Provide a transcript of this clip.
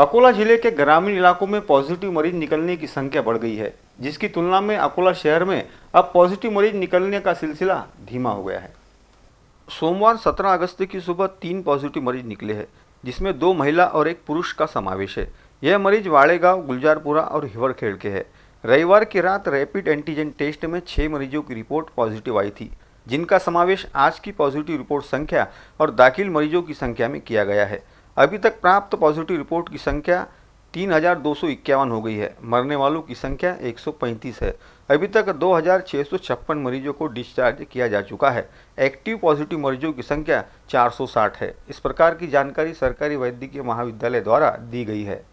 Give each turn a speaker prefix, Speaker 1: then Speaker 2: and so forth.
Speaker 1: अकोला जिले के ग्रामीण इलाकों में पॉजिटिव मरीज निकलने की संख्या बढ़ गई है जिसकी तुलना में अकोला शहर में अब पॉजिटिव मरीज निकलने का सिलसिला धीमा हो गया है सोमवार 17 अगस्त की सुबह तीन पॉजिटिव मरीज निकले हैं जिसमें दो महिला और एक पुरुष का समावेश है यह मरीज वाड़ेगांव गुलजारपुरा और हिवरखेड़ के है रविवार की रात रैपिड एंटीजन टेस्ट में छः मरीजों की रिपोर्ट पॉजिटिव आई थी जिनका समावेश आज की पॉजिटिव रिपोर्ट संख्या और दाखिल मरीजों की संख्या में किया गया है अभी तक प्राप्त पॉजिटिव रिपोर्ट की संख्या तीन हज़ार दो सौ इक्यावन हो गई है मरने वालों की संख्या एक सौ पैंतीस है अभी तक दो हज़ार छः सौ छप्पन मरीजों को डिस्चार्ज किया जा चुका है एक्टिव पॉजिटिव मरीजों की संख्या चार सौ साठ है इस प्रकार की जानकारी सरकारी वैद्यकीय महाविद्यालय द्वारा दी गई है